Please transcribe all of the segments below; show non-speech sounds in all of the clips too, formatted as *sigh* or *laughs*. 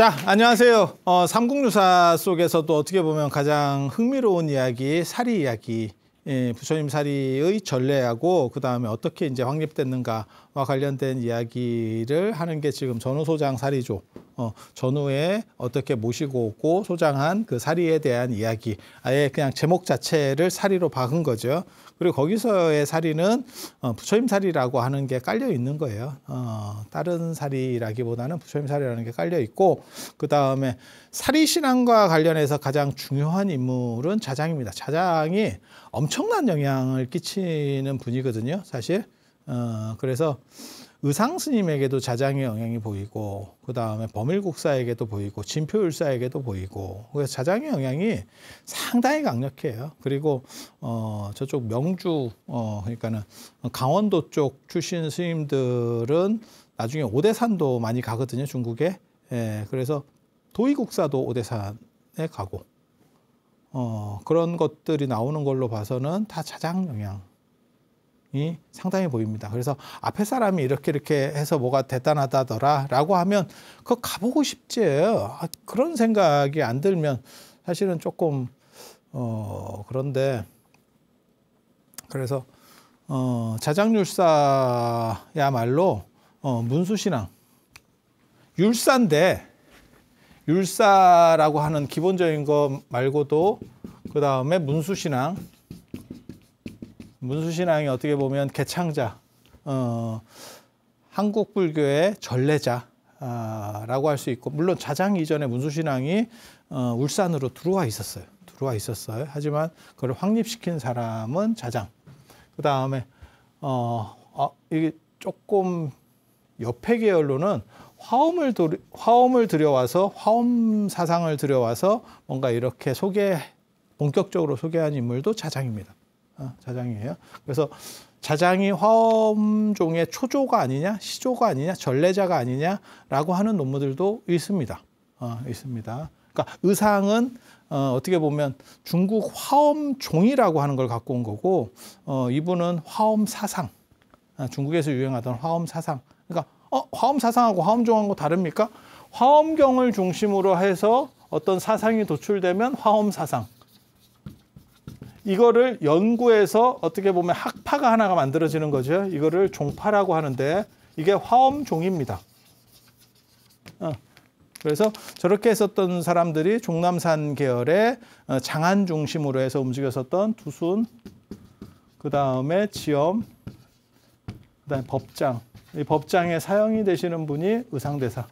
자, 안녕하세요. 어, 삼국유사 속에서도 어떻게 보면 가장 흥미로운 이야기, 사리 이야기. 예, 부처님 사리의 전례하고 그 다음에 어떻게 이제 확립됐는가와 관련된 이야기를 하는 게 지금 전후 소장 사리죠. 어, 전후에 어떻게 모시고 오고 소장한 그 사리에 대한 이야기. 아예 그냥 제목 자체를 사리로 박은 거죠. 그리고 거기서의 사리는 어, 부처님 사리라고 하는 게 깔려 있는 거예요. 어, 다른 사리라기보다는 부처님 사리라는 게 깔려 있고 그 다음에 사리 신앙과 관련해서 가장 중요한 인물은 자장입니다. 자장이 엄청난 영향을 끼치는 분이거든요, 사실. 어, 그래서 의상 스님에게도 자장의 영향이 보이고 그 다음에 범일국사에게도 보이고 진표율사에게도 보이고 그래서 자장의 영향이 상당히 강력해요. 그리고 어 저쪽 명주 어 그러니까는 강원도 쪽 출신 스님들은 나중에 오대산도 많이 가거든요 중국에. 예, 그래서 도의국사도 오대산에 가고 어 그런 것들이 나오는 걸로 봐서는 다 자장 영향. 이 상당해 보입니다. 그래서 앞에 사람이 이렇게 이렇게 해서 뭐가 대단하다더라라고 하면 그거 가보고 싶지 아, 그런 생각이 안 들면 사실은 조금 어 그런데 그래서 어 자장율사야말로 어 문수신앙 율사인데 율사라고 하는 기본적인 거 말고도 그 다음에 문수신앙 문수신앙이 어떻게 보면 개창자, 어, 한국 불교의 전례자, 아, 라고 할 수 있고 물론 자장 이전에 문수신앙이 어, 울산으로 들어와 있었어요. 들어와 있었어요. 하지만 그걸 확립시킨 사람은 자장. 그 다음에 어, 어, 이게 조금 옆에 계열로는 화엄을 도리, 화엄을 들여와서 화엄 사상을 들여와서 뭔가 이렇게 소개 본격적으로 소개한 인물도 자장입니다. 어, 자장이에요. 그래서 자장이 화엄종의 초조가 아니냐, 시조가 아니냐, 전례자가 아니냐라고 하는 논문들도 있습니다. 어, 있습니다. 그러니까 의상은 어, 어떻게 보면 중국 화엄종이라고 하는 걸 갖고 온 거고 어, 이분은 화엄 사상, 어, 중국에서 유행하던 화엄 사상. 그러니까 어, 화엄 사상하고 화엄종하고 다릅니까? 화엄경을 중심으로 해서 어떤 사상이 도출되면 화엄 사상. 이거를 연구해서 어떻게 보면 학파가 하나가 만들어지는 거죠. 이거를 종파라고 하는데 이게 화엄종입니다. 어. 그래서 저렇게 했었던 사람들이 종남산 계열의 어, 장안 중심으로 해서 움직였었던 두순, 그 다음에 지엄, 그 다음에 법장. 이 법장에 사형이 되시는 분이 의상대사.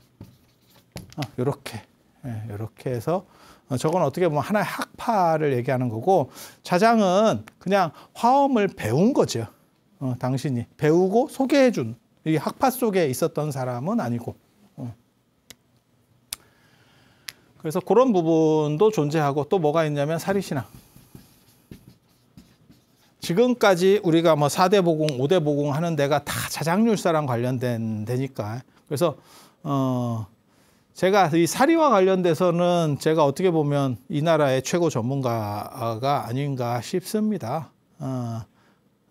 이렇게, 어, 이렇게 예, 해서 어, 저건 어떻게 보면 하나의 학파를 얘기하는 거고 자장은 그냥 화엄을 배운 거죠. 어, 당신이 배우고 소개해준 이 학파 속에 있었던 사람은 아니고. 어. 그래서 그런 부분도 존재하고 또 뭐가 있냐면 사리신앙. 지금까지 우리가 뭐 4대 보공, 5대 보공 하는 데가 다 자장률사랑 관련된 데니까. 그래서, 어, 제가 이 사리와 관련돼서는 제가 어떻게 보면 이 나라의 최고 전문가가 아닌가 싶습니다. 어,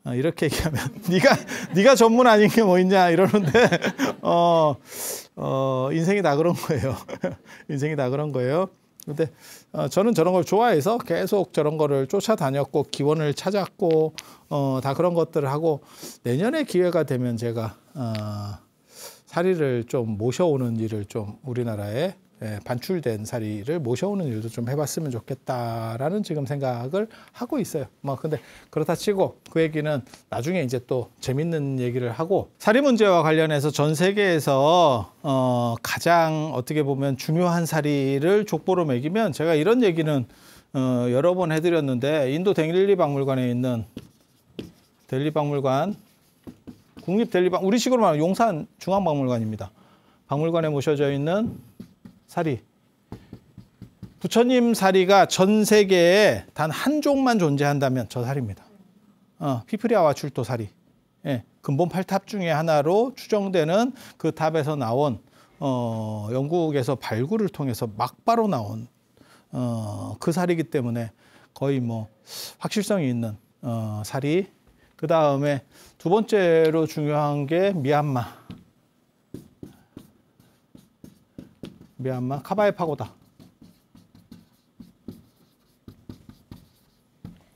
어 이렇게 얘기하면 *laughs* 네가 네가 전문 아닌 게 뭐 있냐 이러는데 어, 어, 인생이 다 그런 거예요. *laughs* 인생이 다 그런 거예요. 근데 어, 저는 저런 걸 좋아해서 계속 저런 거를 쫓아다녔고 기원을 찾았고 어, 다 그런 것들을 하고 내년에 기회가 되면 제가 어, 사리를 좀 모셔오는 일을 좀 우리나라에 예, 반출된 사리를 모셔오는 일도 좀 해봤으면 좋겠다라는 지금 생각을 하고 있어요. 뭐 근데 그렇다 치고 그 얘기는 나중에 이제 또 재밌는 얘기를 하고 사리 문제와 관련해서 전 세계에서 어, 가장 어떻게 보면 중요한 사리를 족보로 매기면 제가 이런 얘기는 어, 여러 번 해드렸는데 인도 댕릴리 박물관에 있는 델리 박물관 국립대리방 우리식으로 말하면 용산 중앙박물관입니다. 박물관에 모셔져 있는 사리. 부처님 사리가 전 세계에 단 한 종만 존재한다면 저 사리입니다. 어, 피프리아와 출토 사리. 예, 근본 팔탑 중에 하나로 추정되는 그 탑에서 나온 어, 영국에서 발굴을 통해서 막바로 나온 어, 그 살이기 때문에 거의 뭐 확실성이 있는 어, 사리. 그 다음에 두 번째로 중요한 게 미얀마. 미얀마 카바의 파고다.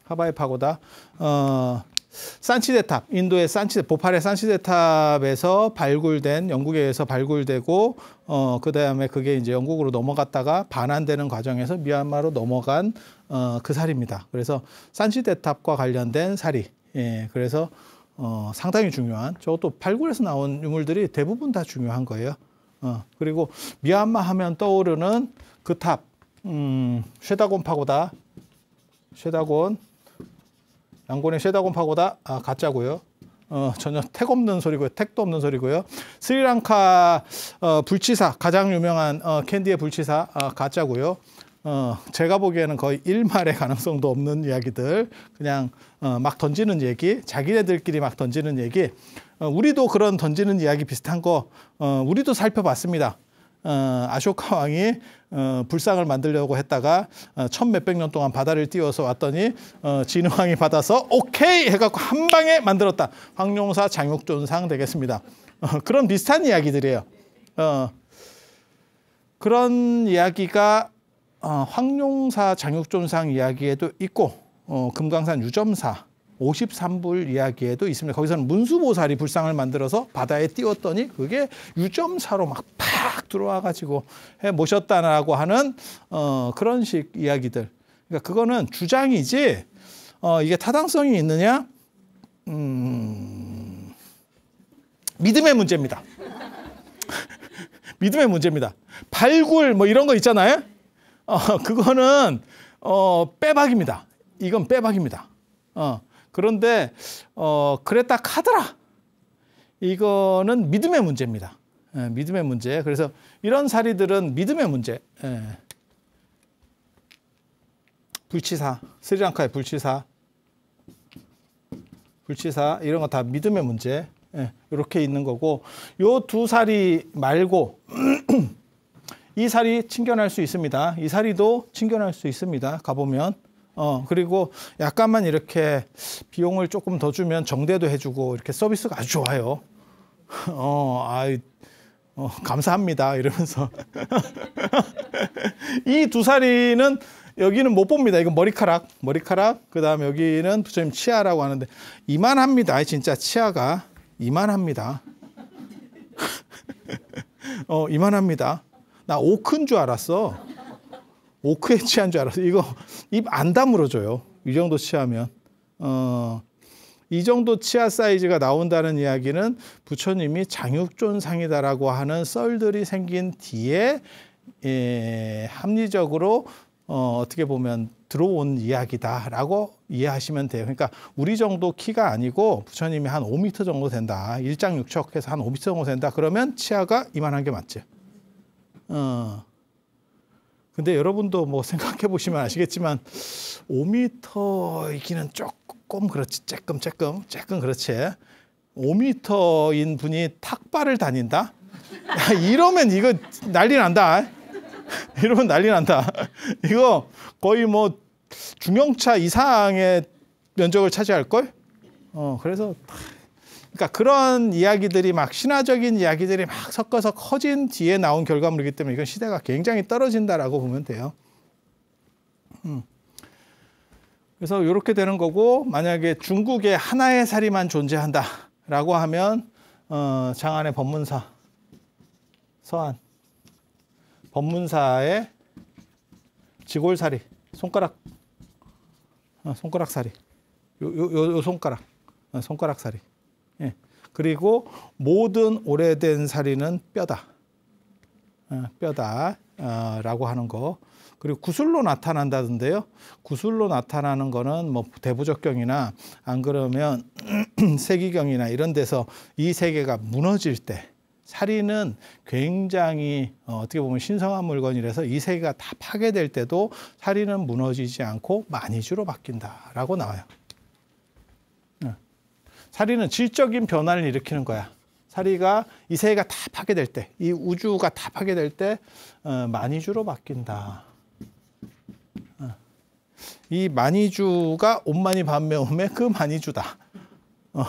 카바의 파고다. 어, 산치대 탑, 인도의 산치대, 보팔의 산치대 탑에서 발굴된, 영국에 서 발굴되고, 어, 그 다음에 그게 이제 영국으로 넘어갔다가 반환되는 과정에서 미얀마로 넘어간, 어, 그 살입니다. 그래서 산치대 탑과 관련된 살이. 예, 그래서, 어, 상당히 중요한 저것도 발굴에서 나온 유물들이 대부분 다 중요한 거예요. 어, 그리고 미얀마 하면 떠오르는 그 탑, 음, 쉐다곤 파고다, 쉐다곤, 양곤의 쉐다곤 파고다, 아, 가짜고요. 어, 전혀 택 없는 소리고요. 택도 없는 소리고요. 스리랑카 어, 불치사, 가장 유명한 어, 캔디의 불치사, 아, 가짜고요. 어, 제가 보기에는 거의 일말의 가능성도 없는 이야기들, 그냥 어, 막 던지는 얘기, 자기네들끼리 막 던지는 얘기, 어, 우리도 그런 던지는 이야기 비슷한 거 어, 우리도 살펴봤습니다. 아쇼카 왕이 불상을 만들려고 했다가 천 몇백 년 동안 바다를 띄워서 왔더니 진흥왕이 받아서 오케이 해갖고 한 방에 만들었다. 황룡사 장육존상 되겠습니다. 그런 비슷한 이야기들이에요. 그런 이야기가 황룡사 장육존상 이야기에도 있고 어, 금강산 유점사 53불 이야기에도 있습니다. 거기서는 문수보살이 불상을 만들어서 바다에 띄웠더니 그게 유점사로 막 팍 들어와 가지고 해 모셨다라고 하는 어 그런 식 이야기들. 그러니까 그거는 주장이지 어 이게 타당성이 있느냐? 음. 믿음의 문제입니다. *laughs* 믿음의 문제입니다. 발굴 뭐 이런 거 있잖아요. 어 그거는 어 빼박입니다. 이건 빼박입니다. 어, 그런데 어, 그랬다 카더라. 이거는 믿음의 문제입니다. 예, 믿음의 문제. 그래서 이런 사리들은 믿음의 문제. 예. 불치사, 스리랑카의 불치사, 불치사 이런 거 다 믿음의 문제. 예, 이렇게 있는 거고 요두 사리 말고 *clears throat* 이 사리 챙겨할수 있습니다. 이 사리도 챙겨할수 있습니다. 가보면 어, 그리고 약간만 이렇게 비용을 조금 더 주면 정대도 해주고 이렇게 서비스가 아주 좋아요. *laughs* 어, 아이, 어, 감사합니다. 이러면서. *laughs* 이 두 살이는 여기는 못 봅니다. 이건 머리카락, 머리카락. 그다음 여기는 부처님 치아라고 하는데, 이만합니다. 진짜 치아가. 이만합니다. *laughs* 어, 이만합니다. 나오큰줄 알았어. 오크에 취한 줄 알았어요. 이거 입 안 다물어줘요. 이 정도 취하면. 어, 이 정도 치아 사이즈가 나온다는 이야기는 부처님이 장육존상이다라고 하는 썰들이 생긴 뒤에 예, 합리적으로 어, 어떻게 보면 들어온 이야기다라고 이해하시면 돼요. 그러니까 우리 정도 키가 아니고 부처님이 한 5m 정도 된다. 일장육척해서 한 5m 정도 된다. 그러면 치아가 이만한 게 맞지. 어. 근데 여러분도 뭐 생각해 보시면 아시겠지만 5미터이기는 조금 그렇지 쬐끔 쬐끔 쬐끔 그렇지 5미터인 분이 탁발을 다닌다? 야, *laughs* 이러면 이거 난리 난다. *laughs* 이러면 난리 난다. *laughs* 이거 거의 뭐 중형차 이상의 면적을 차지할걸? 어, 그래서 그러니까 그런 이야기들이 막 신화적인 이야기들이 막 섞어서 커진 뒤에 나온 결과물이기 때문에 이건 시대가 굉장히 떨어진다라고 보면 돼요. 음. 그래서 이렇게 되는 거고 만약에 중국에 하나의 사리만 존재한다라고 하면 어, 장안의 법문사 서한 법문사의 지골사리 손가락 어, 손가락 사리 요, 요, 요 손가락 어, 손가락 사리 그리고 모든 오래된 살이는 뼈다. 어, 뼈다. 어, 라고 하는 거. 그리고 구슬로 나타난다던데요. 구슬로 나타나는 거는 뭐 대부적경이나 안 그러면 *clears throat* 세기경이나 이런 데서 이 세계가 무너질 때 사리는 굉장히 어, 어떻게 보면 신성한 물건이라서 이 세계가 다 파괴될 때도 사리는 무너지지 않고 만이주로 바뀐다라고 나와요. 사리는 질적인 변화를 일으키는 거야. 사리가 이 세계가 다 파괴될 때, 이 우주가 다 파괴될 때 어, 만이주로 바뀐다. 어. 이 만이주가 온만이 반매옴의 그 만이주다. 어.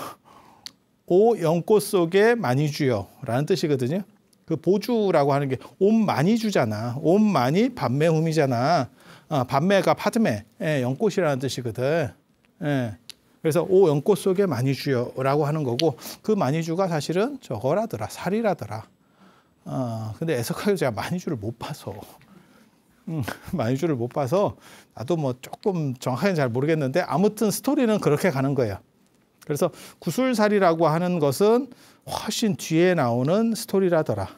오 연꽃 속의 만이주요라는 뜻이거든요. 그 보주라고 하는 게온 만이주잖아. 온 만이 반매음이잖아. 아, 어, 반매가 파드메, 예, 연꽃이라는 뜻이거든. 예. 그래서 오 연꽃 속에 마니주여라고 하는 거고 그 마니주가 사실은 저거라더라 살이라더라. 아 근데 애석하게 제가 마니주를 못 봐서 음, 마니주를 *laughs* 못 봐서 나도 뭐 조금 정확하게 잘 모르겠는데 아무튼 스토리는 그렇게 가는 거예요. 그래서 구슬살이라고 하는 것은 훨씬 뒤에 나오는 스토리라더라.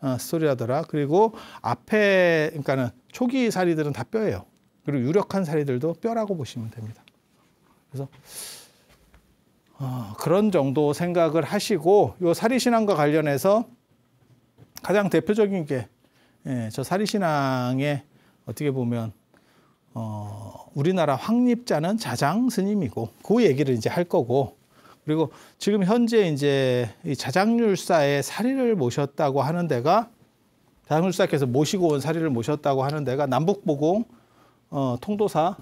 어, 스토리라더라. 그리고 앞에 그러니까는 초기 사리들은 다 뼈예요. 그리고 유력한 사리들도 뼈라고 보시면 됩니다. 그래서 어, 그런 정도 생각을 하시고 이 사리신앙과 관련해서 가장 대표적인 게저 예, 사리신앙의 어떻게 보면 어, 우리나라 확립자는 자장 스님이고 그 얘기를 이제 할 거고 그리고 지금 현재 이제 이 자장률사의 사리를 모셨다고 하는 데가 자장률사께서 모시고 온 사리를 모셨다고 하는 데가 남북보공 어, 통도사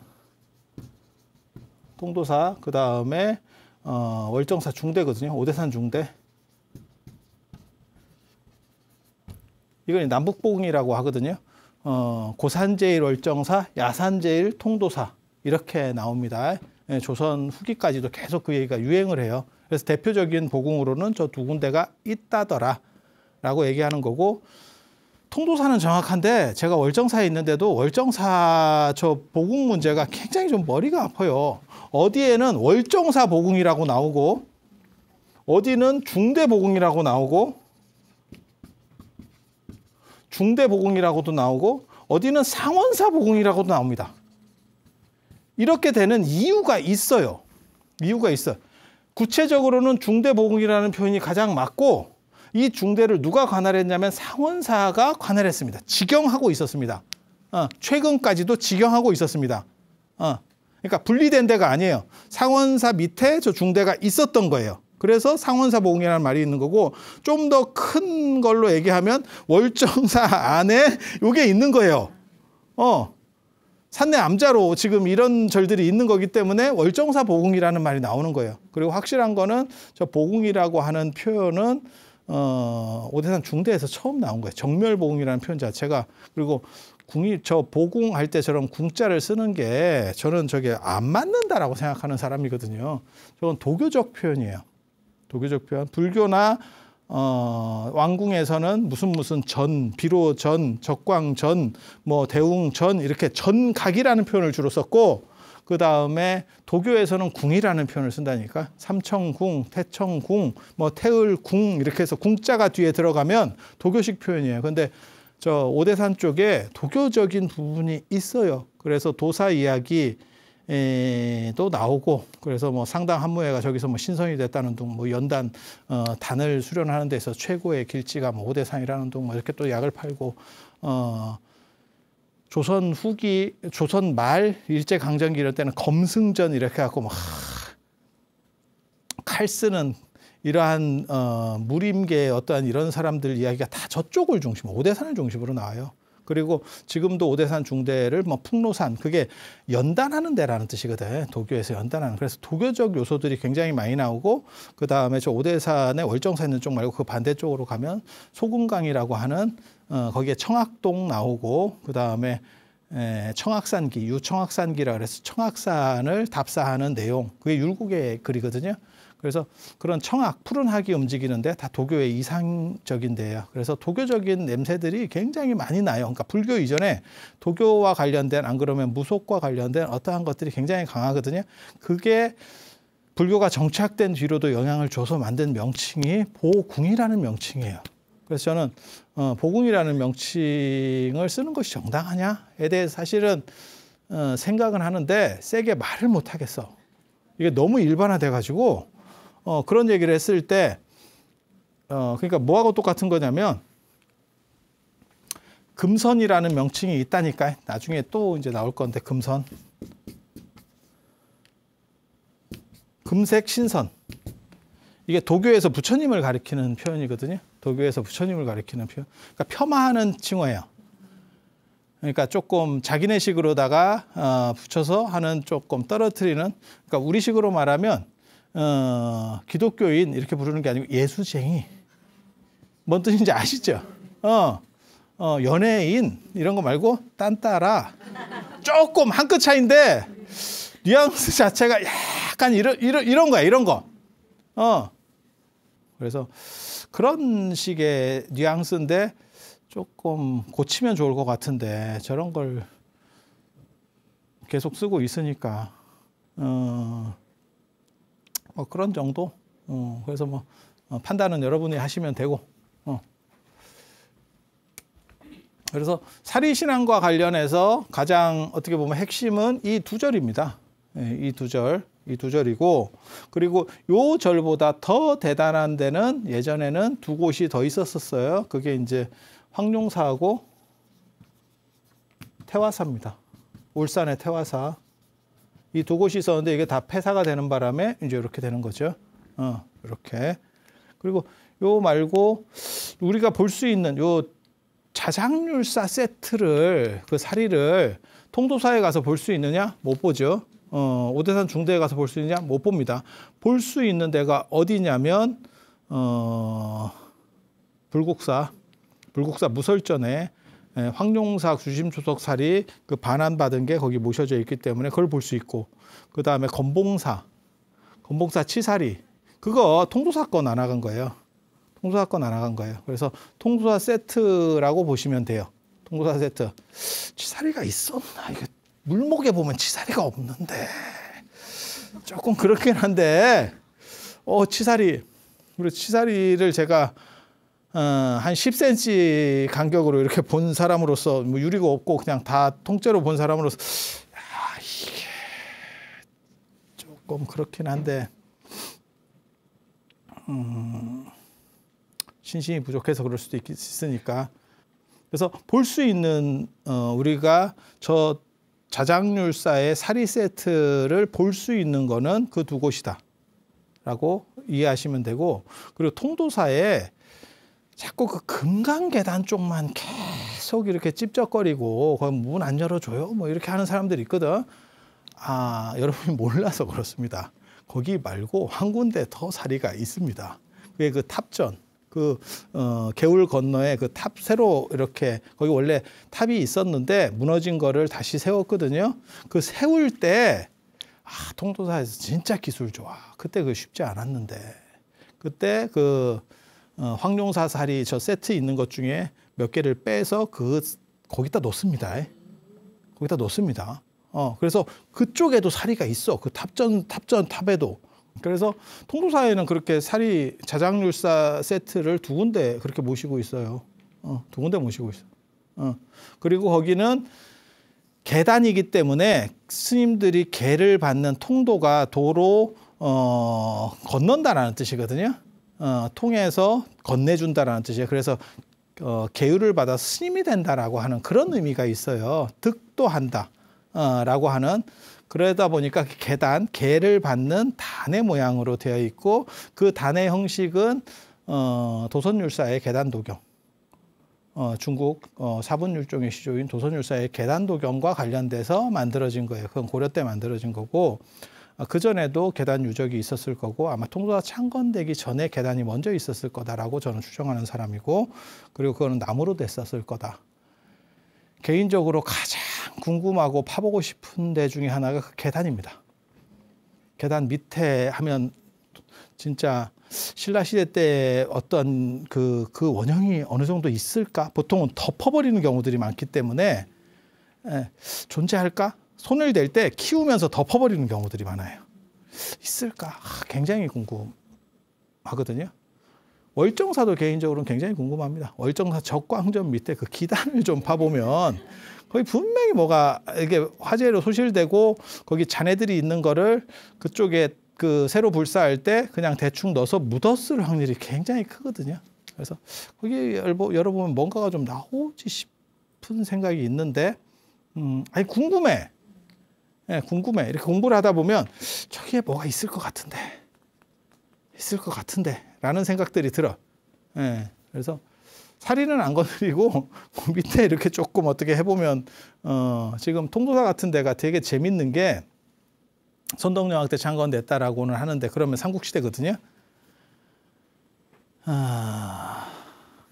동도사, 그 다음에 어, 월정사 중대거든요. 오대산 중대. 이건 남북봉이라고 하거든요. 어, 고산제일 월정사, 야산제일 통도사 이렇게 나옵니다. 예, 조선 후기까지도 계속 그 얘기가 유행을 해요. 그래서 대표적인 보궁으로는 저 두 군데가 있다더라 라고 얘기하는 거고 통도사는 정확한데 제가 월정사에 있는데도 월정사 저 보궁 문제가 굉장히 좀 머리가 아파요. 어디에는 월정사 보궁이라고 나오고 어디는 중대 보궁이라고 나오고 중대 보궁이라고도 나오고 어디는 상원사 보궁이라고도 나옵니다. 이렇게 되는 이유가 있어요. 이유가 있어요. 구체적으로는 중대 보궁이라는 표현이 가장 맞고 이 중대를 누가 관할했냐면 상원사가 관할했습니다. 직영하고 있었습니다. 어, 최근까지도 직영하고 있었습니다. 어, 그러니까 분리된 데가 아니에요. 상원사 밑에 저 중대가 있었던 거예요. 그래서 상원사 보응이라는 말이 있는 거고 좀 더 큰 걸로 얘기하면 월정사 *laughs* 안에 이게 있는 거예요. 어. 산내 암자로 지금 이런 절들이 있는 거기 때문에 월정사 보궁이라는 말이 나오는 거예요. 그리고 확실한 거는 저 보궁이라고 하는 표현은 어, 오대산 중대에서 처음 나온 거예요. 정멸보궁이라는 표현 자체가 그리고 궁이 저 보궁할 때처럼 궁자를 쓰는 게 저는 저게 안 맞는다라고 생각하는 사람이거든요. 저건 도교적 표현이에요. 도교적 표현. 불교나 어, 왕궁에서는 무슨 무슨 전, 비로 전, 적광 전, 뭐 대웅 전 이렇게 전각이라는 표현을 주로 썼고 그 다음에 도교에서는 궁이라는 표현을 쓴다니까 삼청궁, 태청궁, 뭐 태을궁 이렇게 해서 궁자가 뒤에 들어가면 도교식 표현이에요. 근데 저 오대산 쪽에 도교적인 부분이 있어요. 그래서 도사 이야기 또 나오고 그래서 뭐 상당 한무예가 저기서 뭐 신선이 됐다는 둥 뭐 연단 어 단을 수련하는 데서 최고의 길지가 뭐 오대산이라는 둥뭐 이렇게 또 약을 팔고 어 조선 후기, 조선 말 일제 강점기 이럴 때는 검승전 이렇게 하고 막 칼 쓰는 이러한 어, 무림계 어떠한 이런 사람들 이야기가 다 저쪽을 중심, 오대산을 중심으로 나와요. 그리고 지금도 오대산 중대를 뭐 풍로산 그게 연단하는 데라는 뜻이거든. 도교에서 연단하는. 그래서 도교적 요소들이 굉장히 많이 나오고 그다음에 저 오대산의 월정사 있는 쪽 말고 그 반대쪽으로 가면 소금강이라고 하는 어 거기에 청학동 나오고 그다음에 에, 청학산기, 유청학산기라 그래서 청학산을 답사하는 내용. 그게 율곡의 글이거든요. 그래서 그런 청학, 푸른 하이 움직이는데 다 도교의 이상적인데요. 그래서 도교적인 냄새들이 굉장히 많이 나요. 그러니까 불교 이전에 도교와 관련된 안 그러면 무속과 관련된 어떠한 것들이 굉장히 강하거든요. 그게 불교가 정착된 뒤로도 영향을 줘서 만든 명칭이 보궁이라는 명칭이에요. 그래서 저는 어, 보궁이라는 명칭을 쓰는 것이 정당하냐에 대해 사실은 어, 생각은 하는데 세게 말을 못 하겠어. 이게 너무 일반화돼가지고 어, 그런 얘기를 했을 때, 어, 그러니까 뭐하고 똑같은 거냐면, 금선이라는 명칭이 있다니까. 나중에 또 이제 나올 건데, 금선. 금색 신선. 이게 도교에서 부처님을 가리키는 표현이거든요. 도교에서 부처님을 가리키는 표현. 그러니까 폄하하는 칭호예요. 그러니까 조금 자기네식으로다가 어, 붙여서 하는 조금 떨어뜨리는. 그러니까 우리식으로 말하면 어, 기독교인 이렇게 부르는 게 아니고 예수쟁이. 뭔 뜻인지 아시죠? 어, 어 연예인 이런 거 말고 딴따라 조금 한 끗 차인데 뉘앙스 자체가 약간 이런 이런 이런 거야 이런 거. 어. 그래서 그런 식의 뉘앙스인데 조금 고치면 좋을 것 같은데 저런 걸 계속 쓰고 있으니까 어. 뭐 그런 정도. 어, 그래서 뭐 어, 판단은 여러분이 하시면 되고. 어. 그래서 사리 신앙과 관련해서 가장 어떻게 보면 핵심은 이 두 절입니다. 예, 이두 절, 이 두 절이고 그리고 요 절보다 더 대단한 데는 예전에는 두 곳이 더 있었었어요. 그게 이제 황룡사하고 태화사입니다. 울산의 태화사. 이두 곳이 있었는데 이게 다 폐사가 되는 바람에 이제 이렇게 되는 거죠. 어, 이렇게. 그리고 요 말고 우리가 볼 수 있는 요 자장률사 세트를 그 사리를 통도사에 가서 볼 수 있느냐? 못 보죠. 어, 오대산 중대에 가서 볼 수 있느냐? 못 봅니다. 볼 수 있는 데가 어디냐면 어, 불국사 불국사 무설전에 예, 황룡사 주심초석살이 그 반환받은 게 거기 모셔져 있기 때문에 그걸 볼 수 있고 그 다음에 건봉사, 건봉사 치사리 그거 통도사건 안 나간 거예요. 통도사건 안 나간 거예요. 그래서 통도사 세트라고 보시면 돼요. 통도사 세트 치사리가 있었나 이게 물목에 보면 치사리가 없는데 조금 그렇긴 한데 어 치사리 그리고 치사리를 제가 어, 한 10cm 간격으로 이렇게 본 사람으로서 뭐 유리가 없고 그냥 다 통째로 본 사람으로서 아 이게 조금 그렇긴 한데 음, 신심이 부족해서 그럴 수도 있, 있으니까 그래서 볼 수 있는 어, 우리가 저 자작률사의 사리 세트를 볼 수 있는 거는 그 두 곳이다라고 이해하시면 되고 그리고 통도사에 자꾸 그 금강계단 쪽만 계속 이렇게 찝적거리고거문안 열어줘요 뭐 이렇게 하는 사람들이 있거든 아 여러분이 몰라서 그렇습니다 거기 말고 한 군데 더 사리가 있습니다 그게 그 탑전 그 어, 개울 건너에 그 탑 새로 이렇게 거기 원래 탑이 있었는데 무너진 거를 다시 세웠거든요 그 세울 때 아, 통도사에서 진짜 기술 좋아 그때 그 쉽지 않았는데 그때 그 어, 황룡사살이 저 세트 있는 것 중에 몇 개를 빼서 그 거기다 놓습니다. 거기다 놓습니다. 어, 그래서 그쪽에도 사리가 있어. 그 탑전 탑전 탑에도. 그래서 통도사에는 그렇게 사리 자장률사 세트를 두 군데 그렇게 모시고 있어요. 어, 두 군데 모시고 있어. 어. 그리고 거기는 계단이기 때문에 스님들이 계를 받는 통도가 도로 어, 건넌다라는 뜻이거든요. 어, 통해서 건네준다라는 뜻이에요. 그래서 어, 계율를 받아 스님이 된다라고 하는 그런 의미가 있어요. 득도한다. 어, 라고 하는 그러다 보니까 계단, 개를 받는 단의 모양으로 되어 있고 그 단의 형식은 어, 도선율사의 계단 도경, 어, 중국 어, 사분율종의 시조인 도선율사의 계단 도경과 관련돼서 만들어진 거예요. 그건 고려 때 만들어진 거고 아, 그 전에도 계단 유적이 있었을 거고 아마 통로가 창건되기 전에 계단이 먼저 있었을 거다라고 저는 추정하는 사람이고 그리고 그거는 나무로 됐었을 거다. 개인적으로 가장 궁금하고 파보고 싶은 데 중에 하나가 그 계단입니다. 계단 밑에 하면 진짜 신라 시대 때 어떤 그, 그 원형이 어느 정도 있을까? 보통은 덮어버리는 경우들이 많기 때문에 에, 예, 존재할까? 손을 댈 때 키우면서 덮어버리는 경우들이 많아요. 있을까? 아, 굉장히 궁금하거든요. 월정사도 개인적으로는 굉장히 궁금합니다. 월정사 적광점 밑에 그 기단을 좀 파보면 거기 분명히 뭐가 이게 화재로 소실되고 거기 잔해들이 있는 거를 그쪽에 그 새로 불사할 때 그냥 대충 넣어서 묻었을 확률이 굉장히 크거든요. 그래서 거기 열어보면 뭔가가 좀 나오지 싶은 생각이 있는데 음, 아니 궁금해. 예, 궁금해. 이렇게 공부를 하다 보면 저기에 뭐가 있을 것 같은데, 있을 것 같은데, 라는 생각들이 들어. 예, 그래서 살인은안 건드리고 *laughs* 그 밑에 이렇게 조금 어떻게 해보면 어, 지금 통도사 같은 데가 되게 재밌는 게 선덕여왕 때장건됐다라고는 하는데 그러면 삼국시대거든요. 아,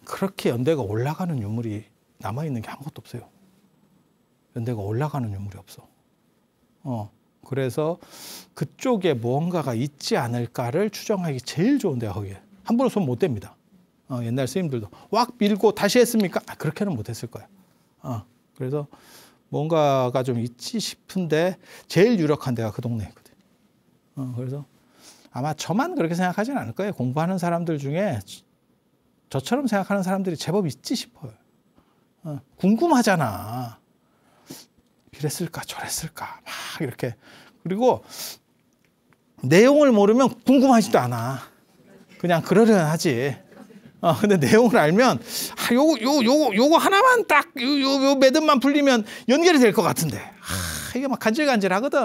그렇게 연대가 올라가는 유물이 남아있는 게 아무것도 없어요. 연대가 올라가는 유물이 없어. 어, 그래서 그쪽에 무언가가 있지 않을까를 추정하기 제일 좋은 데요 거기에. 함부로 손 못 댑니다. 어, 옛날 스님들도 왁 밀고 다시 했습니까? 아, 그렇게는 못 했을 거예요 어, 그래서 뭔가가 좀 있지 싶은데 제일 유력한 데가 그 동네거든. 어, 그래서 아마 저만 그렇게 생각하진 않을 거예요. 공부하는 사람들 중에 저처럼 생각하는 사람들이 제법 있지 싶어요. 어, 궁금하잖아. 이랬을까 저랬을까 막 이렇게 그리고 내용을 모르면 궁금하지도 않아 그냥 그러려니 하지 어, 근데 내용을 알면 아, 요거 요거 요거 요거 하나만 딱요요 요, 매듭만 풀리면 연결이 될 것 같은데 아, 이게 막 간질간질하거든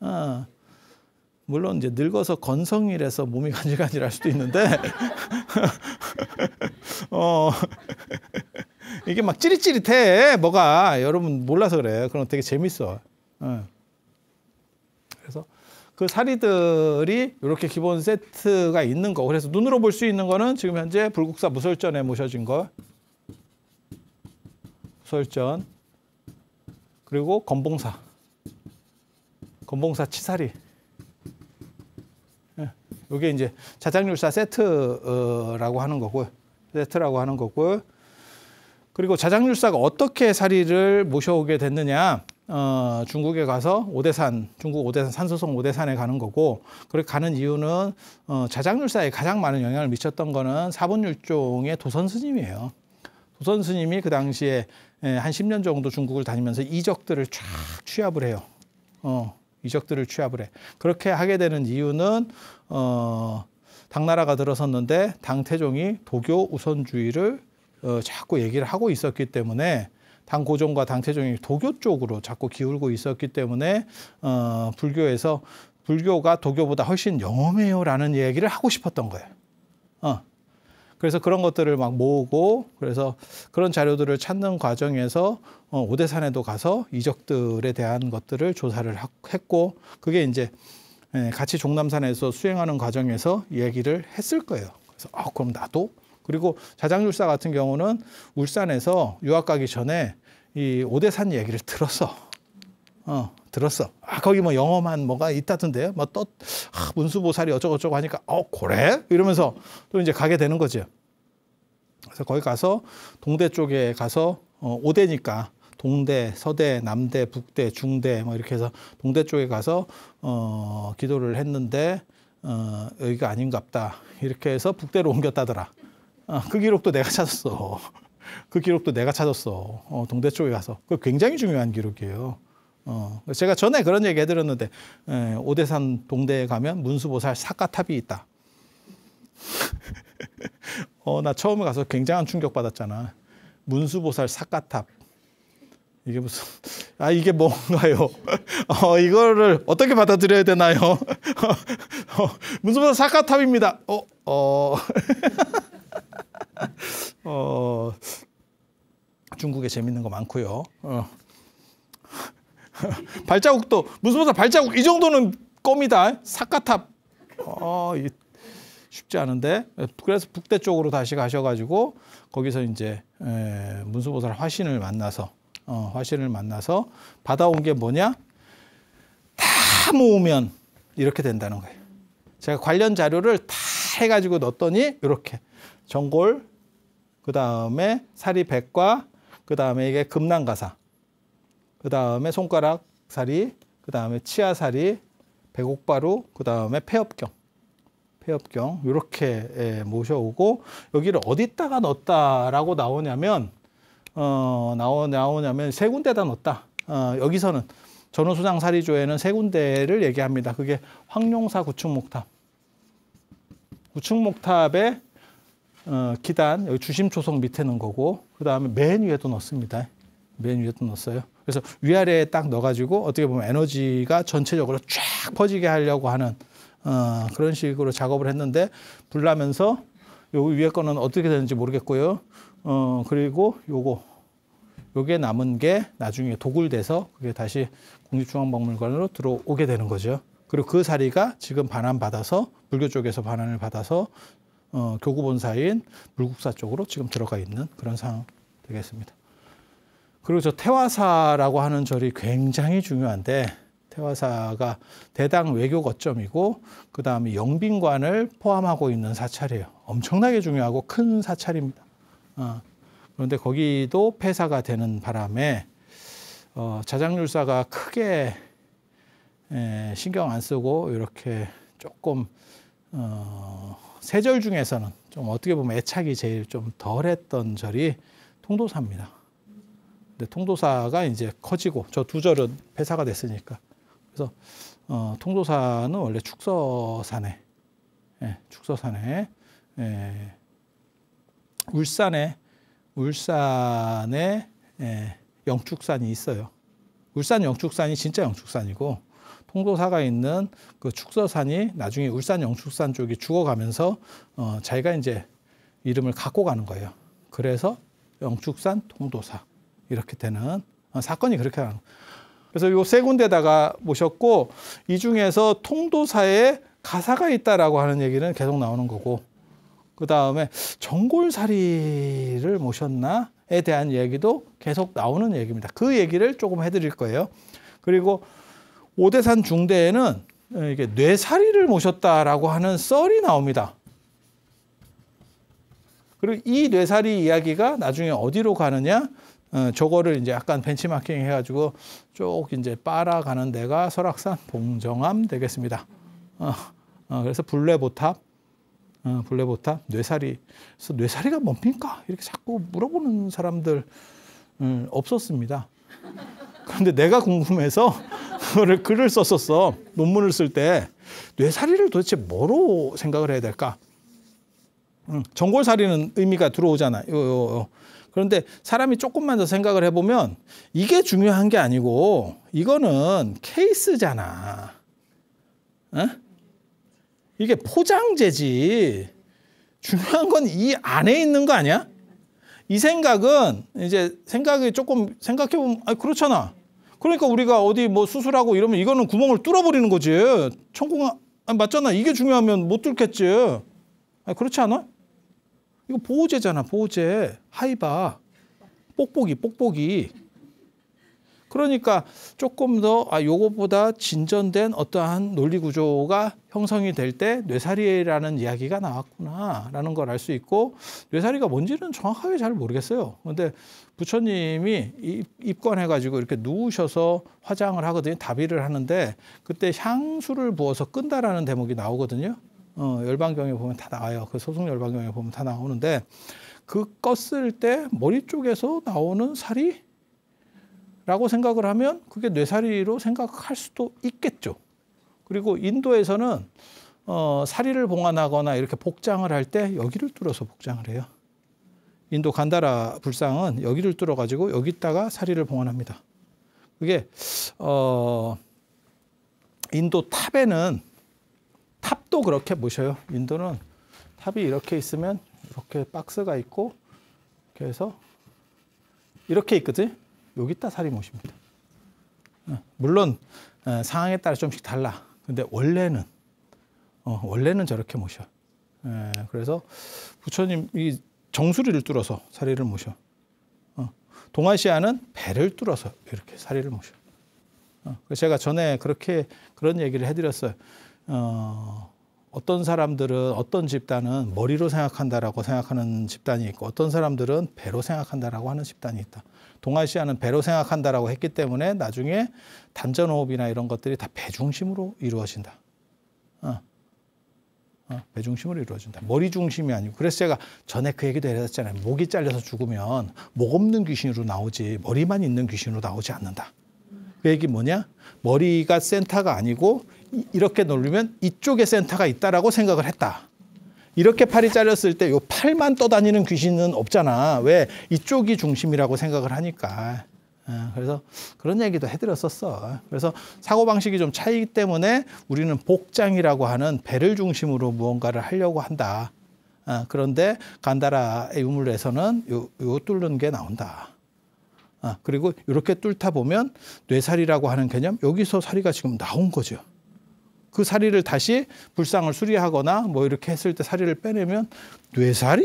어. 물론 이제 늙어서 건성이라서 몸이 간질간질할 수도 있는데 *laughs* 어 이게 막 찌릿찌릿해 뭐가 여러분 몰라서 그래 그럼 되게 재밌어 응. 어. 그래서 그 사리들이 이렇게 기본 세트가 있는 거 그래서 눈으로 볼 수 있는 거는 지금 현재 불국사 무설전에 모셔진 거 무설전 그리고 건봉사 건봉사 치사리 이게 예. 이제 자작률사 세트라고 어, 하는 거고요 세트라고 하는 거고요 그리고 자장률사가 어떻게 사리를 모셔오게 됐느냐. 어, 중국에 가서 오대산, 중국 오대산, 산소성 오대산에 가는 거고, 그렇게 가는 이유는 어, 자장률사에 가장 많은 영향을 미쳤던 거는 사본율종의 도선 스님이에요. 도선 스님이 그 당시에 예, 한 10년 정도 중국을 다니면서 이적들을 쫙 취합을 해요. 어, 이적들을 취합을 해. 그렇게 하게 되는 이유는 어, 당나라가 들어섰는데 당태종이 도교 우선주의를 어, 자꾸 얘기를 하고 있었기 때문에 당 고종과 당 태종이 도교 쪽으로 자꾸 기울고 있었기 때문에 어, 불교에서 불교가 도교보다 훨씬 영험해요라는 얘기를 하고 싶었던 거예요. 어. 그래서 그런 것들을 막 모으고 그래서 그런 자료들을 찾는 과정에서 어, 오대산에도 가서 이적들에 대한 것들을 조사를 하, 했고 그게 이제 예, 같이 종남산에서 수행하는 과정에서 얘기를 했을 거예요. 그래서 아 그럼 나도 그리고 자장률사 같은 경우는 울산에서 유학 가기 전에 이 오대산 얘기를 들었어. 어, 들었어. 아, 거기 뭐 영어만 뭐가 있다던데. 요뭐 또, 아, 문수보살이 어쩌고저쩌고 하니까, 어, 그래? 이러면서 또 이제 가게 되는 거죠 그래서 거기 가서 동대 쪽에 가서 어, 오대니까 동대, 서대, 남대, 북대, 중대 뭐 이렇게 해서 동대 쪽에 가서 어, 기도를 했는데 어, 여기가 아닌갑다. 이렇게 해서 북대로 옮겼다더라. 아, 그 기록도 내가 찾았어. *laughs* 그 기록도 내가 찾았어. 어, 동대 쪽에 가서. 그 굉장히 중요한 기록이에요. 어, 제가 전에 그런 얘기 해드렸는데 에, 예, 오대산 동대에 가면 문수보살 사카탑이 있다. *laughs* 어, 나 처음에 가서 굉장한 충격 받았잖아. 문수보살 사카탑. 이게 무슨 아 이게 뭔가요? *laughs* 어 이거를 어떻게 받아들여야 되나요? 어, 문수보살 사카탑입니다. 어 어. *laughs* 어, 중국에 재밌는 거 많고요. 어. *laughs* 발자국도 무슨 무슨 발자국 이 정도는 껌이다. 사카탑. 어, 이, 쉽지 않은데 그래서 북대 쪽으로 다시 가셔가지고 거기서 이제 에, 문수보살 화신을 만나서 어, 화신을 만나서 받아온 게 뭐냐 다 모으면 이렇게 된다는 거예요. 제가 관련 자료를 다 해가지고 넣었더니 이렇게 전골, 그 다음에 사리 백과, 그 다음에 이게 금난가사, 그 다음에 손가락 사리, 그 다음에 치아 사리, 배곡바루, 그 다음에 폐업경. 폐업경 이렇게 예, 모셔오고 여기를 어디다가 넣었다라고 나오냐면 어 나오 냐면세 군데다 넣었다. 어, 여기서는 전후수장 사리조에는 세 군데를 얘기합니다. 그게 황룡사 구축목탑. 구축목탑에 어, 기단 여기 주심 조성 밑에 넣은 거고 그 다음에 맨 위에도 넣습니다. 맨 위에도 넣었어요. 그래서 위아래에 딱 넣어가지고 어떻게 보면 에너지가 전체적으로 쫙 퍼지게 하려고 하는 어, 그런 식으로 작업을 했는데 불나면서 여기 위에 거는 어떻게 되는지 모르겠고요. 어, 그리고 요거 요게 남은 게 나중에 도굴돼서 그게 다시 국립중앙박물관으로 들어오게 되는 거죠. 그리고 그 사리가 지금 반환 받아서 불교 쪽에서 반환을 받아서 어, 교구본사인 물국사 쪽으로 지금 들어가 있는 그런 상황 되겠습니다. 그리고 저 태화사라고 하는 절이 굉장히 중요한데 태화사가 대당 외교 거점이고 그 다음에 영빈관을 포함하고 있는 사찰이에요. 엄청나게 중요하고 큰 사찰입니다. 어, 그런데 거기도 폐사가 되는 바람에 어, 자장률사가 크게 에, 신경 안 쓰고 이렇게 조금 어, 세절 중에서는 좀 어떻게 보면 애착이 제일 좀 덜했던 절이 통도사입니다. 근데 통도사가 이제 커지고 저 두 절은 폐사가 됐으니까 그래서 어, 통도사는 원래 축서산에 예, 축서산에 예, 울산에 울산에 예, 영축산이 있어요. 울산 영축산이 진짜 영축산이고 통도사가 있는 그 축서산이 나중에 울산 영축산 쪽이 죽어가면서 어, 자기가 이제 이름을 갖고 가는 거예요. 그래서 영축산 통도사 이렇게 되는 어, 사건이 그렇게 나는 그래서 요 세 군데다가 모셨고 이 중에서 통도사에 가사가 있다라고 하는 얘기는 계속 나오는 거고 그 다음에 정골사리를 모셨나에 대한 얘기도 계속 나오는 얘기입니다. 그 얘기를 조금 해드릴 거예요. 그리고 오대산 중대에는 이게 뇌사리를 모셨다라고 하는 썰이 나옵니다. 그리고 이 뇌사리 이야기가 나중에 어디로 가느냐? 어, 저거를 이제 약간 벤치마킹 해가지고 쭉 이제 빨아가는 데가 설악산 봉정암 되겠습니다. 어, 어, 그래서 불레보탑, 어, 불레보탑, 뇌사리. 그래서 뇌사리가 뭡니까? 이렇게 자꾸 물어보는 사람들 음, 없었습니다. 그런데 내가 궁금해서 그거를 글을 썼었어. 논문을 쓸 때뇌살리를 도대체 뭐로 생각을 해야 될까? 음, 전골살리는 의미가 들어오잖아. 요, 요, 요. 그런데 사람이 조금만 더 생각을 해보면 이게 중요한 게 아니고 이거는 케이스잖아. 어? 이게 포장재지. 중요한 건 이 안에 있는 거 아니야? 이 생각은 이제 생각이 조금 생각해보면 아 그렇잖아. 그러니까 우리가 어디 뭐 수술하고 이러면 이거는 구멍을 뚫어버리는 거지. 천공 아니, 아, 맞잖아. 이게 중요하면 못 뚫겠지. 아니, 그렇지 않아? 이거 보호제잖아. 보호제. 하이바. 뽁뽁이, 뽁뽁이. 그러니까 조금 더 아, 요것보다 진전된 어떠한 논리 구조가 형성이 될 때 뇌사리라는 이야기가 나왔구나라는 걸 알 수 있고 뇌사리가 뭔지는 정확하게 잘 모르겠어요. 근데 부처님이 입관해 가지고 이렇게 누우셔서 화장을 하거든요. 다비를 하는데 그때 향수를 부어서 끈다라는 대목이 나오거든요. 어, 열반경에 보면 다 나와요. 그 소송 열반경에 보면 다 나오는데 그 껐을 때 머리 쪽에서 나오는 살이 라고 생각을 하면 그게 뇌살이로 생각할 수도 있겠죠. 그리고 인도에서는 어, 사리를 봉안하거나 이렇게 복장을 할 때 여기를 뚫어서 복장을 해요. 인도 간다라 불상은 여기를 뚫어가지고 여기다가 사리를 봉안합니다. 그게 어, 인도 탑에는 탑도 그렇게 모셔요. 인도는 탑이 이렇게 있으면 이렇게 박스가 있고 이렇서 이렇게 있거든. 여기다 살이 모십니다 어, 물론 어, 상황에 따라 좀씩 달라. 근데 원래는 어, 원래는 저렇게 모셔. 예, 그래서 부처님 이 정수리를 뚫어서 사리를 모셔. 어, 동아시아는 배를 뚫어서 이렇게 사리를 모셔. 어, 제가 전에 그렇게 그런 얘기를 해드렸어요. 어, 어떤 사람들은 어떤 집단은 머리로 생각한다라고 생각하는 집단이 있고 어떤 사람들은 배로 생각한다라고 하는 집단이 있다. 동아시아는 배로 생각한다라고 했기 때문에 나중에 단전호흡이나 이런 것들이 다 배중심으로 이루어진다. 어. 어, 배중심으로 이루어진다. 머리 중심이 아니고. 그래서 제가 전에 그 얘기도 해드렸잖아요. 목이 잘려서 죽으면 목 없는 귀신으로 나오지 머리만 있는 귀신으로 나오지 않는다. 그 얘기 뭐냐? 머리가 센터가 아니고 이, 이렇게 놀리면 이쪽에 센터가 있다라고 생각을 했다. 이렇게 팔이 잘렸을 때 요 팔만 떠다니는 귀신은 없잖아. 왜 이쪽이 중심이라고 생각을 하니까. 예, 그래서 그런 얘기도 해드렸었어. 그래서 사고방식이 좀 차이기 때문에 우리는 복장이라고 하는 배를 중심으로 무언가를 하려고 한다. 예, 그런데 간다라의 유물에서는 요, 요 뚫는 게 나온다. 예, 그리고 이렇게 뚫다 보면 뇌살이라고 하는 개념, 여기서 살이가 지금 나온 거죠. 그 사리를 다시 불상을 수리하거나 뭐 이렇게 했을 때 사리를 빼내면 뇌사리?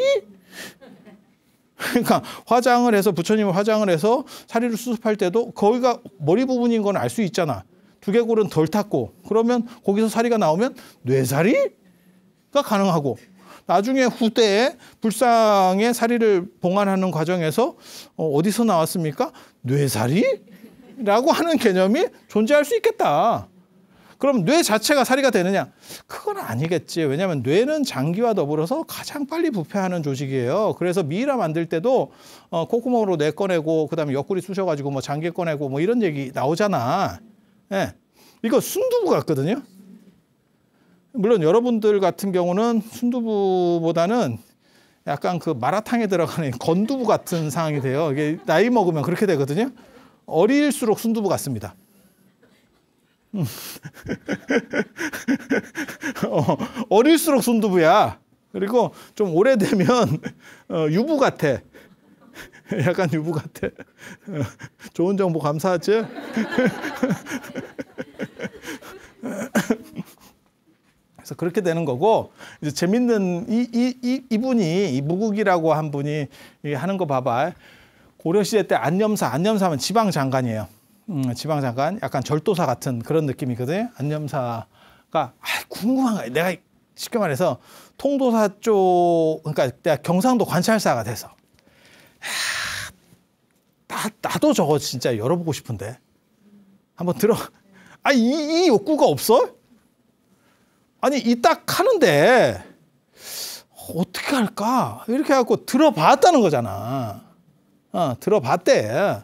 그러니까 화장을 해서 부처님은 화장을 해서 사리를 수습할 때도 거기가 머리 부분인 건 알 수 있잖아. 두개골은 덜 탔고 그러면 거기서 사리가 나오면 뇌사리가 가능하고 나중에 후대에 불상의 사리를 봉안하는 과정에서 어, 어디서 나왔습니까? 뇌사리? 라고 하는 개념이 존재할 수 있겠다. 그럼 뇌 자체가 사리가 되느냐? 그건 아니겠지. 왜냐하면 뇌는 장기와 더불어서 가장 빨리 부패하는 조직이에요. 그래서 미이라 만들 때도 어, 콧구멍으로 뇌 꺼내고 그다음에 옆구리 쑤셔가지고 뭐 장기 꺼내고 뭐 이런 얘기 나오잖아. 예. 이거 순두부 같거든요. 물론 여러분들 같은 경우는 순두부보다는 약간 그 마라탕에 들어가는 *laughs* 건두부 같은 상황이 돼요. 이게 나이 먹으면 그렇게 되거든요. 어릴수록 순두부 같습니다. 어, 어릴수록 순두부야. 그리고 좀 오래되면 어, 유부 같아. 약간 유부 같아. 어, 좋은 정보 감사하지? 그래서 그렇게 되는 거고 이제 재밌는 이 이이 이, 분이 이 무국이라고 한 분이 하는 거 봐봐. 고려 시대 때안념사안념사하면 지방 장관이에요. 음, 지방장관 약간 절도사 같은 그런 느낌이거든요. 안념사가 아, 궁금한 거야. 내가 쉽게 말해서 통도사 쪽 그러니까 내가 경상도 관찰사가 돼서 야, 나, 나도 저거 진짜 열어보고 싶은데 한번 들어. 아, 이, 이 욕구가 없어? 아니, 이 딱 하는데, 어떻게 할까? 이렇게 해갖고 들어봤다는 거잖아. 어, 들어봤대.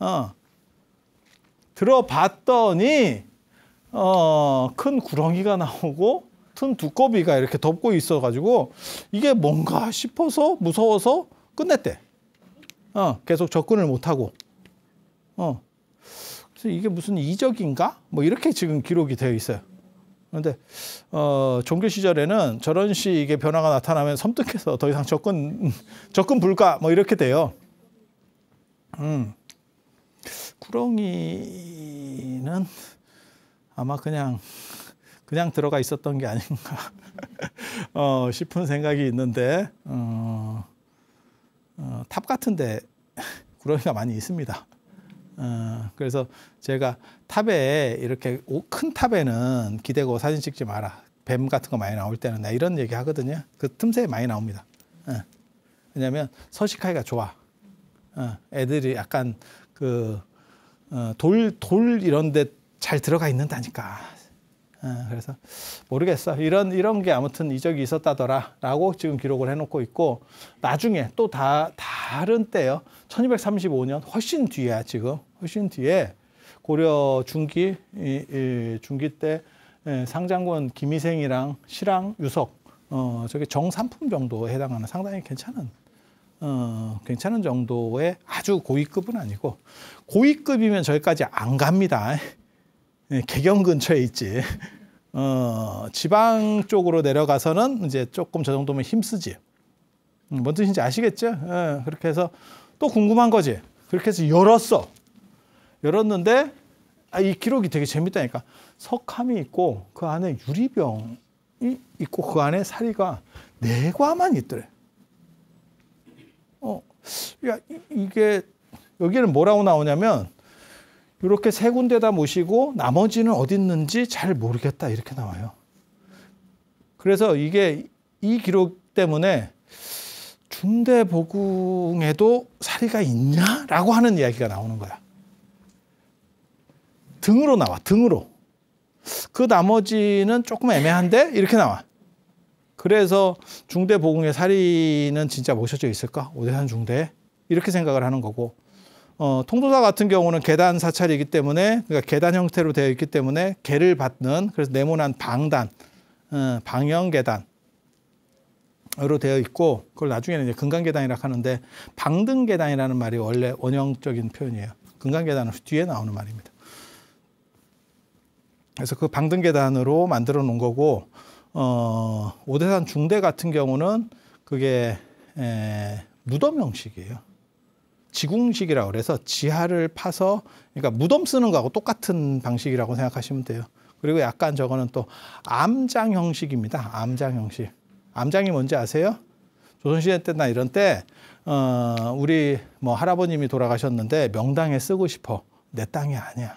어, 들어봤더니 어, 큰 구렁이가 나오고 큰 두꺼비가 이렇게 덮고 있어가지고 이게 뭔가 싶어서 무서워서 끝냈대. 어, 계속 접근을 못하고. 어. 그래서 이게 무슨 이적인가? 뭐 이렇게 지금 기록이 되어 있어요. 그런데 어, 종교 시절에는 저런 식의 변화가 나타나면 섬뜩해서 더 이상 접근 *laughs* 접근 불가 뭐 이렇게 돼요. 음. 푸렁이는 아마 그냥 그냥 들어가 있었던 게 아닌가 *laughs* 어, 싶은 생각이 있는데 어, 어, 탑 같은데 구렁이가 많이 있습니다. 어, 그래서 제가 탑에 이렇게 큰 탑에는 기대고 사진 찍지 마라. 뱀 같은 거 많이 나올 때는 나 이런 얘기 하거든요. 그 틈새에 많이 나옵니다. 어. 왜냐하면 서식하기가 좋아. 어, 애들이 약간 그 어, 돌, 돌 이런 데 잘 들어가 있는다니까. 어, 그래서 모르겠어. 이런, 이런 게 아무튼 이적이 있었다더라. 라고 지금 기록을 해놓고 있고, 나중에 또 다, 다른 때요. 1235년, 훨씬 뒤야, 지금. 훨씬 뒤에 고려 중기, 이, 이, 중기 때 예, 상장군 김희생이랑 실랑 유석, 어, 저게 정삼품 정도에 해당하는 상당히 괜찮은 어, 괜찮은 정도의 아주 고위급은 아니고 고위급이면 저기까지 안 갑니다. 예, 개경 근처에 있지. 어, 지방 쪽으로 내려가서는 이제 조금 저 정도면 힘쓰지. 음, 뭔 뜻인지 아시겠죠? 에, 예, 그렇게 해서 또 궁금한 거지. 그렇게 해서 열었어. 열었는데 아, 이 기록이 되게 재밌다니까. 석함이 있고 그 안에 유리병이 있고 그 안에 사리가 네 과만 있더래. 야, 이게 여기는 뭐라고 나오냐면 이렇게 세 군데다 모시고 나머지는 어디 있는지 잘 모르겠다 이렇게 나와요. 그래서 이게 이 기록 때문에 중대 보궁에도 사리가 있냐라고 하는 이야기가 나오는 거야. 등으로 나와, 등으로. 그 나머지는 조금 애매한데 이렇게 나와. 그래서 중대 보궁의 살인은 진짜 모셔져 있을까? 오대산 중대 이렇게 생각을 하는 거고 어, 통도사 같은 경우는 계단 사찰이기 때문에 그러니까 계단 형태로 되어 있기 때문에 개를 받는 그래서 네모난 방단 어, 방형 계단 으로 되어 있고 그걸 나중에는 이제 금강 계단이라고 하는데 방등 계단이라는 말이 원래 원형적인 표현이에요. 금강 계단은 뒤에 나오는 말입니다. 그래서 그 방등 계단으로 만들어 놓은 거고 어, 오대산 중대 같은 경우는 그게 에, 무덤 형식이에요. 지궁식이라고 그래서 지하를 파서 그러니까 무덤 쓰는 거하고 똑같은 방식이라고 생각하시면 돼요. 그리고 약간 저거는 또 암장 형식입니다. 암장 형식. 암장이 뭔지 아세요? 조선시대 때나 이런 때 어, 우리 뭐 할아버님이 돌아가셨는데 명당에 쓰고 싶어. 내 땅이 아니야.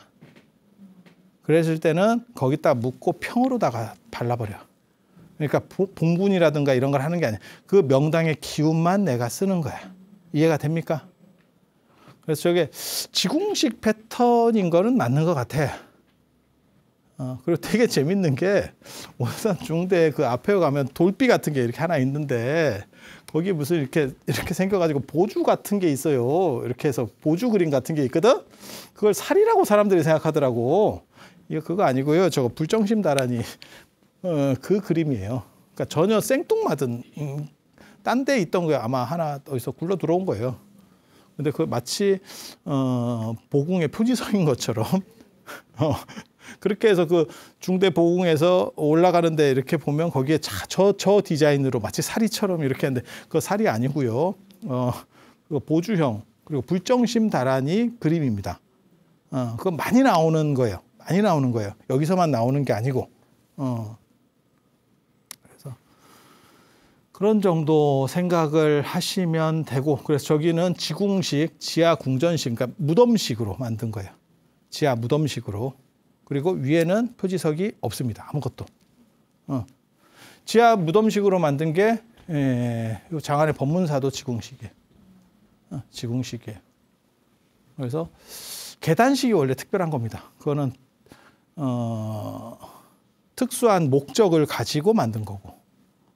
그랬을 때는 거기다 묻고 평으로다가 발라버려. 그러니까 봉분이라든가 이런 걸 하는 게 아니야. 그 명당의 기운만 내가 쓰는 거야. 이해가 됩니까? 그래서 저게 지공식 패턴인 거는 맞는 것 같아. 어, 그리고 되게 재밌는 게 원산 중대 그 앞에 가면 돌비 같은 게 이렇게 하나 있는데 거기 무슨 이렇게 이렇게 생겨가지고 보주 같은 게 있어요. 이렇게 해서 보주 그림 같은 게 있거든. 그걸 살이라고 사람들이 생각하더라고. 이거 그거 아니고요. 저거 불정심 다라니 어, 그 그림이에요. 그러니까 전혀 생뚱맞은 음, 딴데 있던 게 아마 하나 어디서 굴러 들어온 거예요. 근데 그 마치 어, 보궁의 표지성인 것처럼 *laughs* 어, 그렇게 해서 그 중대 보궁에서 올라가는데 이렇게 보면 거기에 저저 저 디자인으로 마치 사리처럼 이렇게 했는데 그 사리 아니고요. 어, 그 보주형 그리고 불정심 다란이 그림입니다. 어, 그거 많이 나오는 거예요. 많이 나오는 거예요. 여기서만 나오는 게 아니고. 어. 그런 정도 생각을 하시면 되고 그래서 저기는 지궁식, 지하 궁전식, 그러니까 무덤식으로 만든 거예요. 지하 무덤식으로. 그리고 위에는 표지석이 없습니다. 아무것도. 어. 지하 무덤식으로 만든 게 예, 장안의 법문사도 지궁식이에요. 어, 지궁식이에요. 그래서 계단식이 원래 특별한 겁니다. 그거는 어, 특수한 목적을 가지고 만든 거고.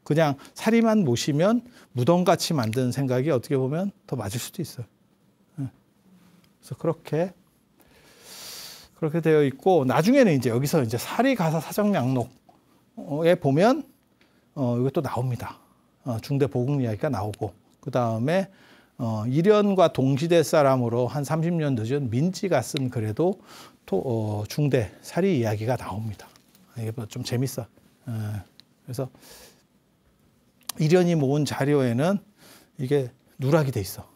그냥 사리만 모시면 무덤같이 만드는 생각이 어떻게 보면 더 맞을 수도 있어요. 예. 그래서 그렇게 그렇게 되어 있고 나중에는 이제 여기서 이제 사리 가사 사정 양록에 보면 어 이것도 나옵니다. 어 중대 보국 이야기가 나오고 그 다음에 어 이련과 동시대 사람으로 한 30년 늦은 민지가 쓴 그래도 또어 중대 사리 이야기가 나옵니다. 이게 뭐 좀 재밌어. 예. 그래서 이련이 모은 자료에는 이게 누락이 돼 있어.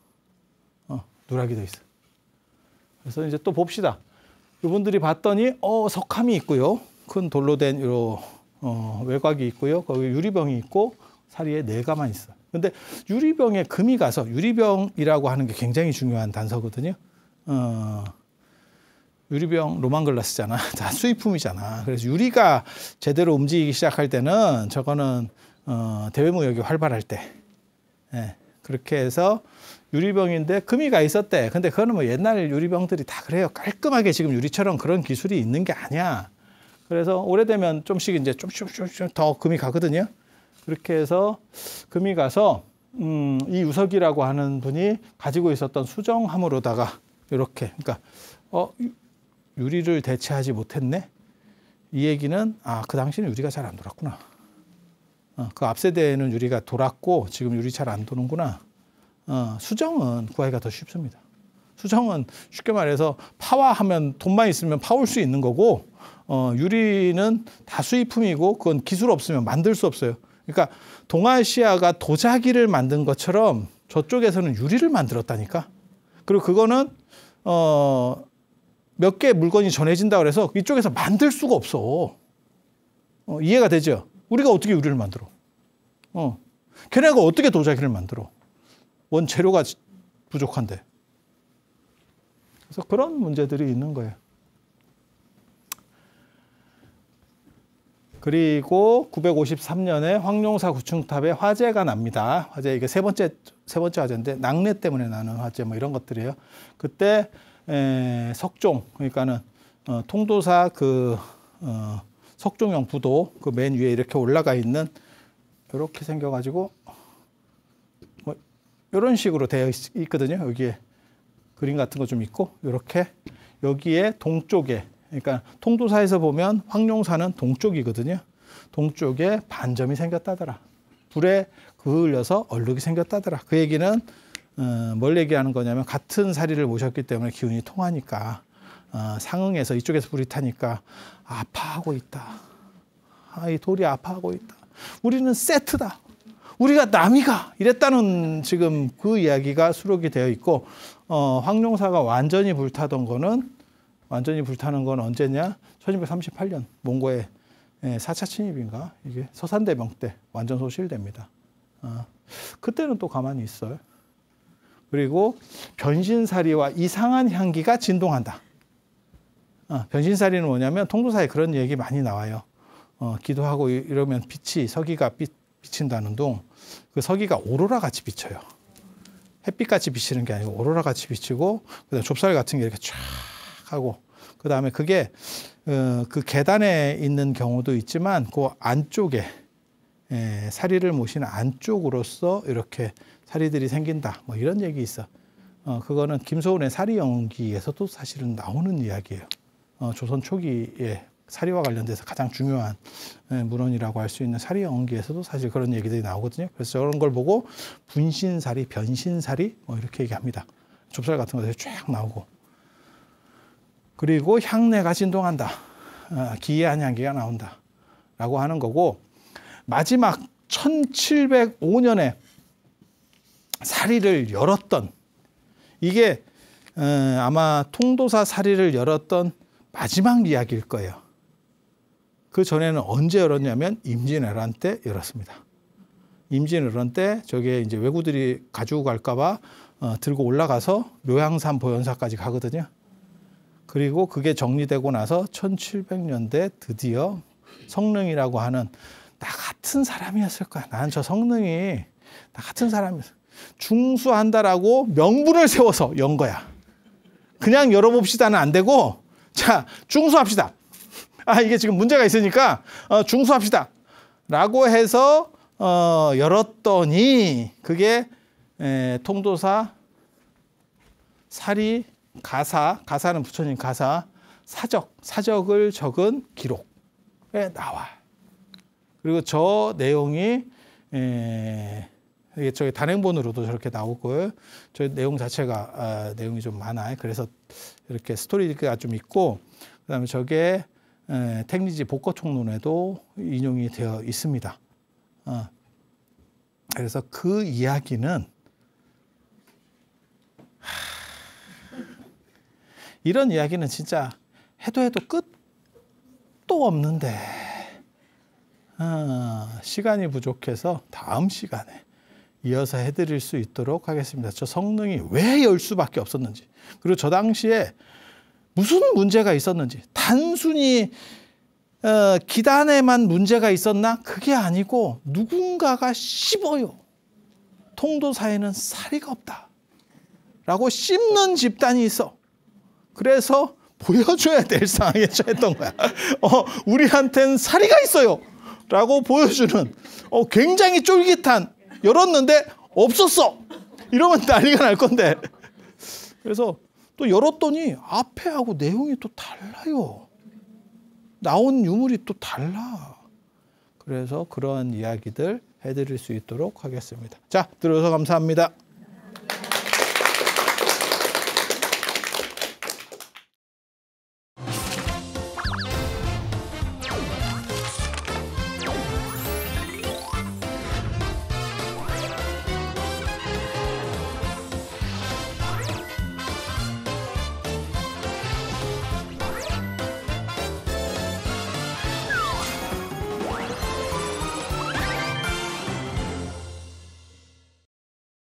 어, 누락이 돼 있어. 그래서 이제 또 봅시다. 이분들이 봤더니 어 석함이 있고요. 큰 돌로 된 요, 어, 외곽이 있고요. 거기 유리병이 있고 사리에 네가만 있어. 근데 유리병에 금이 가서 유리병이라고 하는 게 굉장히 중요한 단서거든요. 어, 유리병 로망글라스잖아다 *laughs* 수입품이잖아. 그래서 유리가 제대로 움직이기 시작할 때는 저거는 어, 대외무역이 활발할 때 예, 그렇게 해서 유리병인데 금이가 있었대. 근데 그거는 뭐 옛날 유리병들이 다 그래요. 깔끔하게 지금 유리처럼 그런 기술이 있는 게 아니야. 그래서 오래되면 좀씩 이제 좀씩 좀씩 더 금이 가거든요. 그렇게 해서 금이 가서 음, 이 유석이라고 하는 분이 가지고 있었던 수정함으로다가 이렇게 그러니까 어 유리를 대체하지 못했네. 이 얘기는 아 그 당시는 유리가 잘 안 돌았구나. 어, 그 앞세대에는 유리가 돌았고 지금 유리 잘 안 도는구나. 어, 수정은 구하기가 더 쉽습니다. 수정은 쉽게 말해서 파화하면 돈만 있으면 파올 수 있는 거고 어, 유리는 다 수입품이고 그건 기술 없으면 만들 수 없어요. 그러니까 동아시아가 도자기를 만든 것처럼 저쪽에서는 유리를 만들었다니까. 그리고 그거는 어, 몇 개 물건이 전해진다 고해서 이쪽에서 만들 수가 없어. 어, 이해가 되죠? 우리가 어떻게 유리를 만들어? 어. 걔네가 어떻게 도자기를 만들어? 원재료가 부족한데. 그래서 그런 문제들이 있는 거예요. 그리고 953년에 황룡사 구층탑에 화재가 납니다. 화재 이게 세 번째 세 번째 화재인데 낙뢰 때문에 나는 화재 뭐 이런 것들이에요. 그때 에, 석종 그러니까는 어, 통도사 그 어, 석종형 부도 그 맨 위에 이렇게 올라가 있는 이렇게 생겨가지고 뭐 이런 식으로 되어 있, 있거든요. 여기에 그림 같은 거 좀 있고 이렇게 여기에 동쪽에 그러니까 통도사에서 보면 황룡사는 동쪽이거든요. 동쪽에 반점이 생겼다더라. 불에 그을려서 얼룩이 생겼다더라. 그 얘기는 어, 뭘 얘기하는 거냐면 같은 사리를 모셨기 때문에 기운이 통하니까 어, 상응해서 이쪽에서 불이 타니까 아파하고 있다. 아, 이 돌이 아파하고 있다. 우리는 세트다. 우리가 남이가 이랬다는 지금 그 이야기가 수록이 되어 있고 어, 황룡사가 완전히 불타던 거는 완전히 불타는 건 언제냐? 1238년 몽고의 예, 사차 침입인가? 이게 서산대명 때 완전 소실됩니다. 어, 그때는 또 가만히 있어요. 그리고 변신사리와 이상한 향기가 진동한다. 어, 변신살이는 뭐냐면 통도사에 그런 얘기 많이 나와요. 어, 기도하고 이러면 빛이 서기가 빛, 비친다는 둥그 서기가 오로라 같이 비쳐요. 햇빛같이 비치는 게 아니고 오로라 같이 비치고 그다음 좁쌀 같은 게 이렇게 쫙 하고 그다음에 그게 어, 그 계단에 있는 경우도 있지만 그 안쪽에 에, 예, 사리를 모신 안쪽으로서 이렇게 사리들이 생긴다 뭐 이런 얘기 있어. 어, 그거는 김소은의 사리 연기에서도 사실은 나오는 이야기예요. 어, 조선 초기의 사리와 관련돼서 가장 중요한 문헌이라고할수 예, 있는 사리 연기에서도 사실 그런 얘기들이 나오거든요. 그래서 저런 걸 보고 분신사리, 변신사리 뭐 이렇게 얘기합니다. 좁쌀 같은 것들이 쫙 나오고 그리고 향내가 진동한다. 아, 기이한 향기가 나온다. 라고 하는 거고 마지막 1705년에 사리를 열었던 이게 어, 아마 통도사 사리를 열었던 마지막 이야기일 거예요. 그 전에는 언제 열었냐면 임진왜란 때 열었습니다. 임진왜란 때 저게 이제 왜구들이 가지고 갈까봐 어, 들고 올라가서 묘향산 보현사까지 가거든요. 그리고 그게 정리되고 나서 1700년대 드디어 성능이라고 하는 나 같은 사람이었을 거야. 난저 성능이 나 같은 사람이었어. 중수한다라고 명분을 세워서 연 거야. 그냥 열어봅시다는 안 되고 자, 중수합시다. 아, 이게 지금 문제가 있으니까 어, 중수합시다. 라고 해서 어, 열었더니 그게 에, 통도사 사리 가사, 가사는 부처님 가사, 사적, 사적을 적은 기록에 나와. 그리고 저 내용이 에, 이게 저기 단행본으로도 저렇게 나오고 저 내용 자체가 아, 내용이 좀 많아요. 그래서 이렇게 스토리가 좀 있고 그다음에 저게 에, 택리지 복거 총론에도 인용이 되어 있습니다. 어. 그래서 그 이야기는 이런 이야기는 진짜 해도 해도 끝도 없는데 어, 시간이 부족해서 다음 시간에 이어서 해드릴 수 있도록 하겠습니다. 저 성능이 왜 열 수밖에 없었는지 그리고 저 당시에 무슨 문제가 있었는지 단순히 어, 기단에만 문제가 있었나? 그게 아니고 누군가가 씹어요. 통도사에는 사리가 없다. 라고 씹는 집단이 있어. 그래서 보여줘야 될 상황에 처했던 거야. *laughs* 어, 우리한텐 사리가 있어요. 라고 보여주는 어, 굉장히 쫄깃한 열었는데 없었어. 이러면 난리가 날 건데. 그래서 또 열었더니 앞에하고 내용이 또 달라요. 나온 유물이 또 달라. 그래서 그러한 이야기들 해드릴 수 있도록 하겠습니다. 자, 들어서 감사합니다.